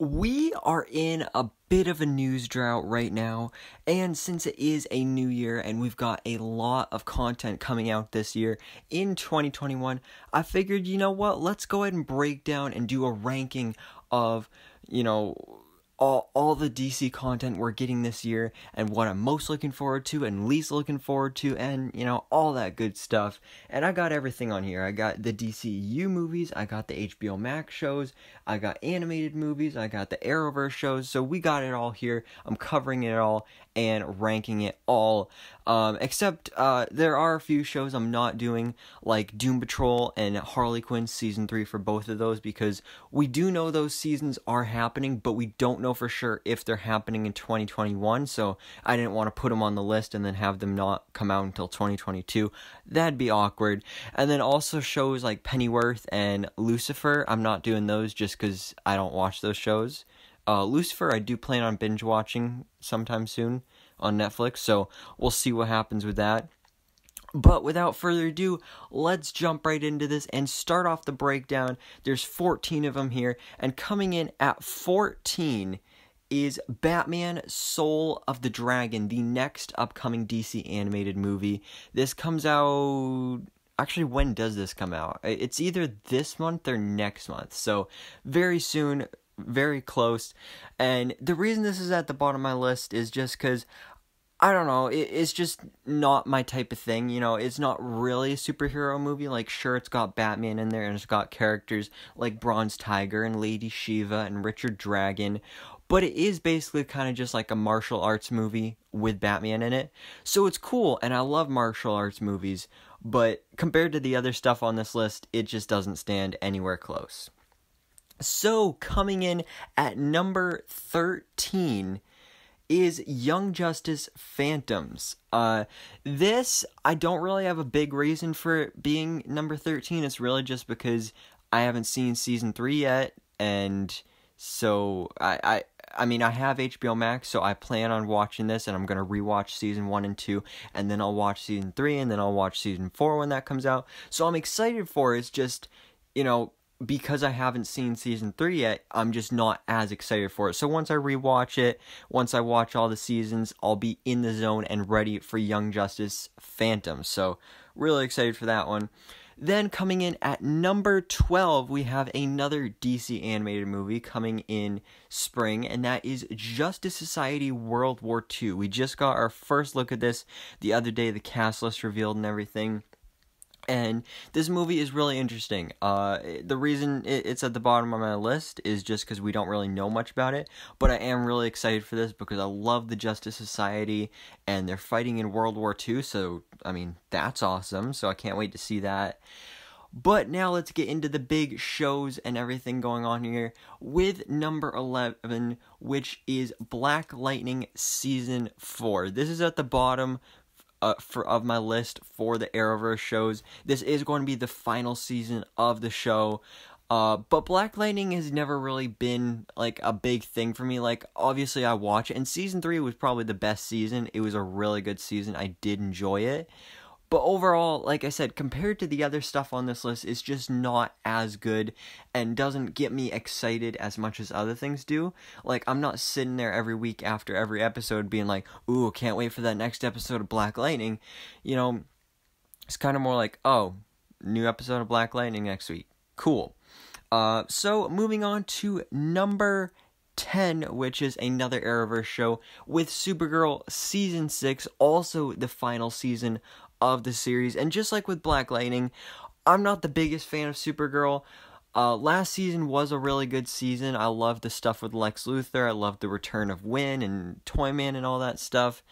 We are in a bit of a news drought right now, and since it is a new year and we've got a lot of content coming out this year in 2021, I figured, you know what, let's go ahead and break down and do a ranking of, you know, all, all the DC content we're getting this year and what I'm most looking forward to and least looking forward to and, you know, all that good stuff. And I got everything on here. I got the DCU movies, I got the HBO Max shows, I got animated movies, I got the Arrowverse shows. So we got it all here. I'm covering it all and ranking it all. Um, except uh, there are a few shows I'm not doing, like Doom Patrol and Harley Quinn Season 3 for both of those because we do know those seasons are happening, but we don't know know for sure if they're happening in 2021, so I didn't want to put them on the list and then have them not come out until 2022. That'd be awkward. And then also shows like Pennyworth and Lucifer. I'm not doing those just because I don't watch those shows. Uh, Lucifer, I do plan on binge watching sometime soon on Netflix, so we'll see what happens with that. But without further ado, let's jump right into this and start off the breakdown. There's 14 of them here, and coming in at 14 is Batman Soul of the Dragon, the next upcoming DC animated movie. This comes out. Actually, when does this come out? It's either this month or next month. So, very soon, very close. And the reason this is at the bottom of my list is just because I don't know. It, it's just not my type of thing. You know, it's not really a superhero movie. Like, sure, it's got Batman in there and it's got characters like Bronze Tiger and Lady Shiva and Richard Dragon, but it is basically kind of just like a martial arts movie with Batman in it. So it's cool, and I love martial arts movies, but compared to the other stuff on this list, it just doesn't stand anywhere close. So, coming in at number 13 is Young Justice Phantoms. Uh, this, I don't really have a big reason for being number 13. It's really just because I haven't seen season 3 yet, and so I, I, I mean, I have HBO Max, so I plan on watching this, and I'm gonna rewatch season one and two, and then I'll watch season three, and then I'll watch season four when that comes out. So I'm excited for it. It's just, you know, because I haven't seen season three yet, I'm just not as excited for it. So once I rewatch it, once I watch all the seasons, I'll be in the zone and ready for Young Justice Phantom. So really excited for that one. Then coming in at number 12, we have another DC animated movie coming in spring, and that is Justice Society World War II. We just got our first look at this the other day, the cast list revealed and everything and this movie is really interesting. Uh, the reason it's at the bottom of my list is just because we don't really know much about it, but I am really excited for this because I love the Justice Society and they're fighting in World War II, so I mean, that's awesome, so I can't wait to see that. But now let's get into the big shows and everything going on here with number 11, which is Black Lightning Season 4. This is at the bottom uh, for of my list for the Arrowverse shows. This is going to be the final season of the show. Uh, but Black Lightning has never really been like a big thing for me. Like obviously I watch it, and season three was probably the best season. It was a really good season. I did enjoy it. But overall, like I said, compared to the other stuff on this list, it's just not as good and doesn't get me excited as much as other things do. Like, I'm not sitting there every week after every episode being like, ooh, can't wait for that next episode of Black Lightning. You know, it's kind of more like, oh, new episode of Black Lightning next week. Cool. Uh, so, moving on to number 10, which is another Arrowverse show with Supergirl Season 6, also the final season of the series. And just like with Black Lightning, I'm not the biggest fan of Supergirl. Uh, last season was a really good season. I loved the stuff with Lex Luthor. I loved the return of Win and Toyman and all that stuff.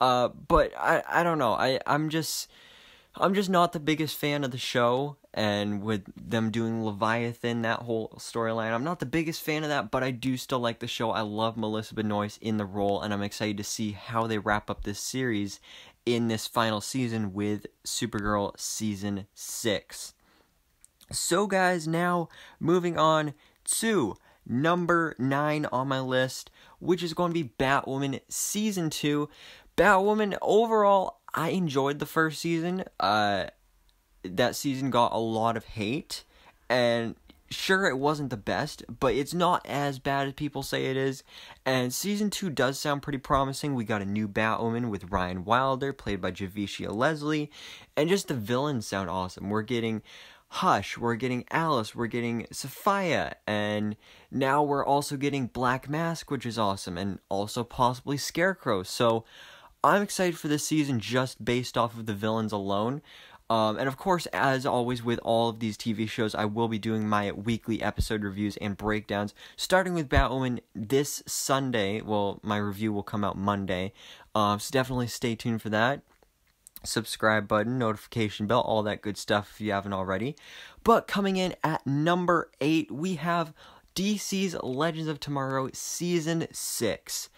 Uh, but I, I don't know. I, I'm just I'm just not the biggest fan of the show. And with them doing Leviathan, that whole storyline, I'm not the biggest fan of that, but I do still like the show. I love Melissa Benoist in the role, and I'm excited to see how they wrap up this series in this final season with Supergirl Season 6. So, guys, now moving on to number 9 on my list, which is going to be Batwoman Season 2. Batwoman, overall, I enjoyed the first season. Uh, that season got a lot of hate, and sure it wasn't the best, but it's not as bad as people say it is. And season two does sound pretty promising. We got a new Batwoman with Ryan Wilder, played by Javicia Leslie, and just the villains sound awesome. We're getting Hush, we're getting Alice, we're getting Sophia, and now we're also getting Black Mask, which is awesome, and also possibly Scarecrow. So I'm excited for this season just based off of the villains alone. Um, and of course, as always with all of these TV shows, I will be doing my weekly episode reviews and breakdowns, starting with Batwoman this Sunday. Well, my review will come out Monday, uh, so definitely stay tuned for that. Subscribe button, notification bell, all that good stuff if you haven't already. But coming in at number eight, we have DC's Legends of Tomorrow Season 6.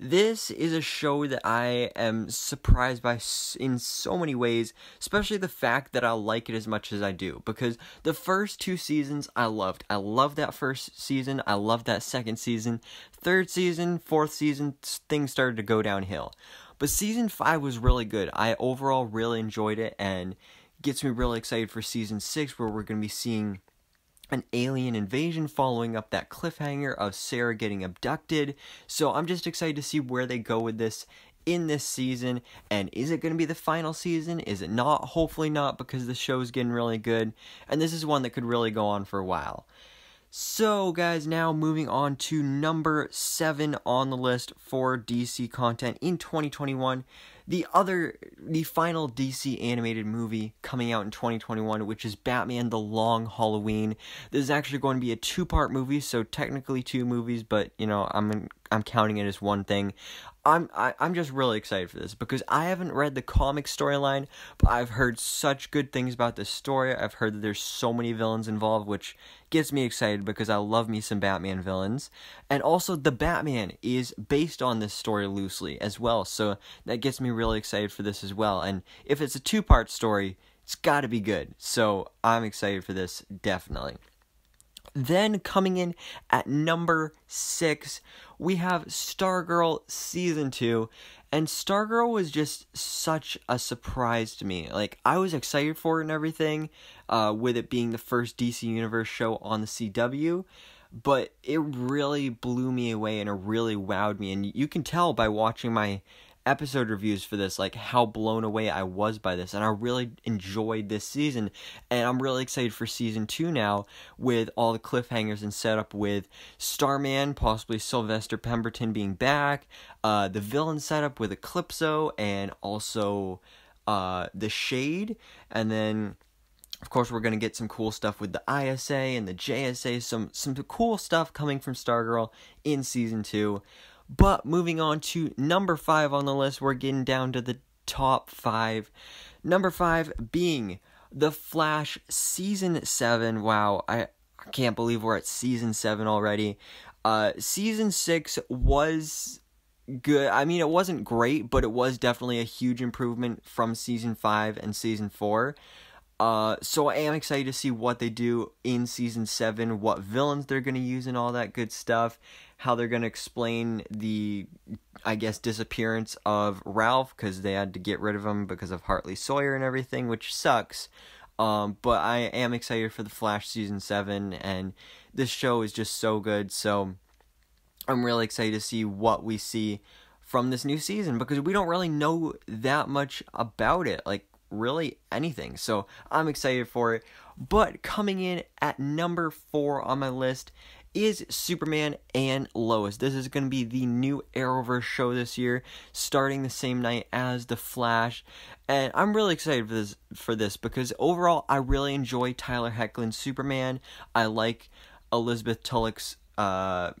This is a show that I am surprised by in so many ways, especially the fact that I like it as much as I do. Because the first two seasons I loved. I loved that first season, I loved that second season. Third season, fourth season, things started to go downhill. But season five was really good. I overall really enjoyed it and gets me really excited for season six, where we're going to be seeing an alien invasion following up that cliffhanger of Sarah getting abducted. So I'm just excited to see where they go with this in this season and is it going to be the final season is it not hopefully not because the show's getting really good and this is one that could really go on for a while so, guys, now moving on to number seven on the list for DC content in 2021. The other, the final DC animated movie coming out in 2021, which is Batman The Long Halloween. This is actually going to be a two part movie, so technically two movies, but you know, I'm, I'm counting it as one thing. I'm I, am i am just really excited for this because I haven't read the comic storyline, but I've heard such good things about this story. I've heard that there's so many villains involved, which gets me excited because I love me some Batman villains. And also the Batman is based on this story loosely as well, so that gets me really excited for this as well. And if it's a two-part story, it's got to be good. So, I'm excited for this definitely. Then coming in at number 6 we have Stargirl season 2 and Stargirl was just such a surprise to me. Like I was excited for it and everything uh with it being the first DC Universe show on the CW, but it really blew me away and it really wowed me and you can tell by watching my episode reviews for this, like how blown away I was by this. And I really enjoyed this season. And I'm really excited for season two now with all the cliffhangers and setup with Starman, possibly Sylvester Pemberton being back, uh, the villain setup with Eclipso, and also uh, the Shade. And then. Of course, we're going to get some cool stuff with the ISA and the JSA, some some cool stuff coming from Stargirl in season 2. But moving on to number five on the list, we're getting down to the top five. Number five being The Flash Season 7. Wow, I, I can't believe we're at Season 7 already. Uh, season 6 was good. I mean, it wasn't great, but it was definitely a huge improvement from Season 5 and Season 4. Uh, so I am excited to see what they do in season seven, what villains they're gonna use, and all that good stuff how they're going to explain the, I guess, disappearance of Ralph because they had to get rid of him because of Hartley Sawyer and everything, which sucks. Um, but I am excited for The Flash season 7, and this show is just so good. So I'm really excited to see what we see from this new season because we don't really know that much about it. Like, really anything. So I'm excited for it. But coming in at number four on my list is Superman and Lois. This is going to be the new Arrowverse show this year, starting the same night as The Flash. And I'm really excited for this for this because overall I really enjoy Tyler Hecklin's Superman. I like Elizabeth Tulloch's uh,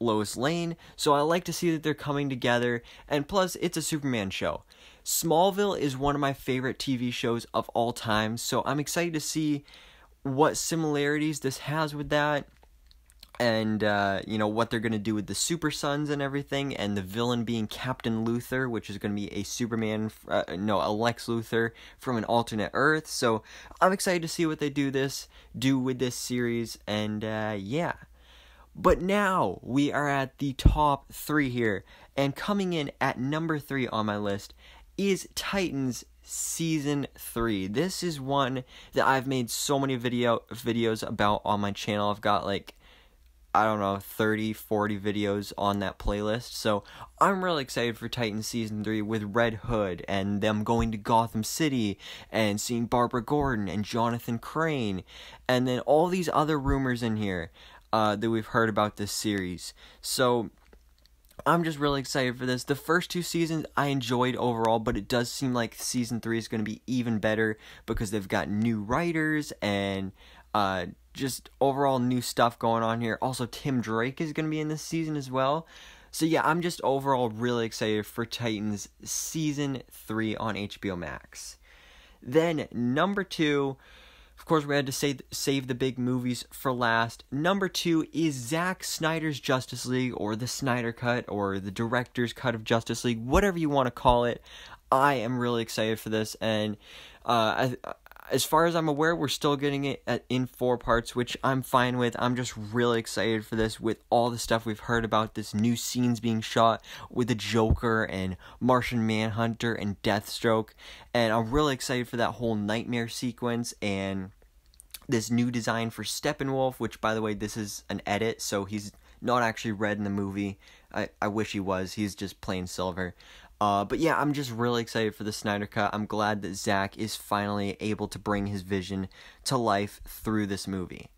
Lois Lane, so I like to see that they're coming together, and plus, it's a Superman show. Smallville is one of my favorite TV shows of all time, so I'm excited to see what similarities this has with that and uh, you know what they're going to do with the Super Sons and everything, and the villain being Captain Luther, which is going to be a Superman, uh, no, a Lex from an alternate Earth. So I'm excited to see what they do this do with this series, and uh, yeah. But now we are at the top three here, and coming in at number three on my list is Titans season 3 this is one that i've made so many video videos about on my channel i've got like I don't know, 30, 40 videos on that playlist. So I'm really excited for Titan Season 3 with Red Hood and them going to Gotham City and seeing Barbara Gordon and Jonathan Crane and then all these other rumors in here uh, that we've heard about this series. So I'm just really excited for this. The first two seasons I enjoyed overall, but it does seem like season 3 is going to be even better because they've got new writers and. Uh, just overall new stuff going on here. Also, Tim Drake is going to be in this season as well. So yeah, I'm just overall really excited for Titans season 3 on HBO Max. Then number 2, of course we had to save save the big movies for last. Number 2 is Zack Snyder's Justice League or the Snyder cut or the director's cut of Justice League, whatever you want to call it. I am really excited for this and uh, I, as far as I'm aware, we're still getting it at, in four parts, which I'm fine with. I'm just really excited for this with all the stuff we've heard about this new scenes being shot with the Joker and Martian Manhunter and Deathstroke. And I'm really excited for that whole nightmare sequence and this new design for Steppenwolf, which, by the way, this is an edit, so he's not actually red in the movie. I, I wish he was. He's just plain silver. Uh, but yeah, I'm just really excited for the Snyder Cut. I'm glad that Zach is finally able to bring his vision to life through this movie.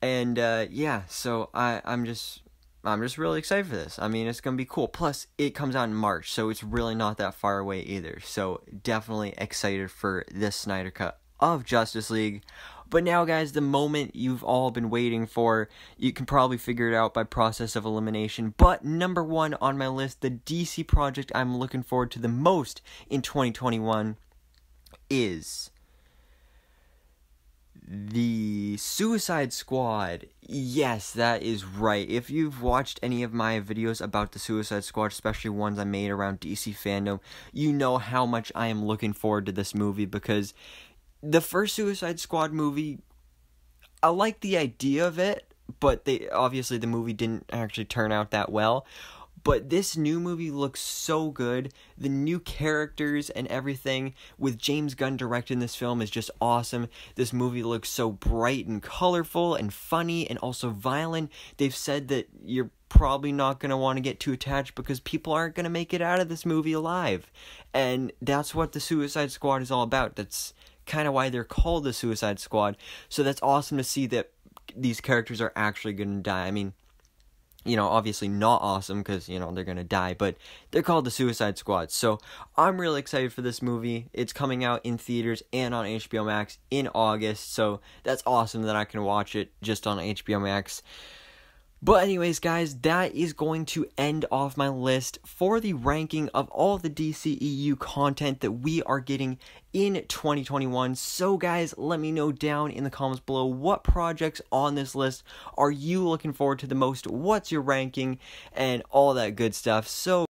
And uh, yeah, so I, I'm just I'm just really excited for this. I mean, it's gonna be cool. Plus, it comes out in March, so it's really not that far away either. So definitely excited for this Snyder Cut of Justice League. But now, guys, the moment you've all been waiting for, you can probably figure it out by process of elimination. But number one on my list, the DC project I'm looking forward to the most in 2021 is the Suicide Squad. Yes, that is right. If you've watched any of my videos about the Suicide Squad, especially ones I made around DC fandom, you know how much I am looking forward to this movie because the first Suicide Squad movie, I like the idea of it, but they obviously the movie didn't actually turn out that well. But this new movie looks so good. The new characters and everything with James Gunn directing this film is just awesome. This movie looks so bright and colorful and funny and also violent. They've said that you're probably not going to want to get too attached because people aren't going to make it out of this movie alive. And that's what the Suicide Squad is all about. That's kind of why they're called the Suicide Squad. So that's awesome to see that these characters are actually going to die. I mean, you know, obviously not awesome because, you know, they're going to die, but they're called the Suicide Squad. So I'm really excited for this movie. It's coming out in theaters and on HBO Max in August. So that's awesome that I can watch it just on HBO Max. But anyways, guys, that is going to end off my list for the ranking of all the DCEU content that we are getting in 2021. So guys, let me know down in the comments below what projects on this list are you looking forward to the most, what's your ranking, and all that good stuff. So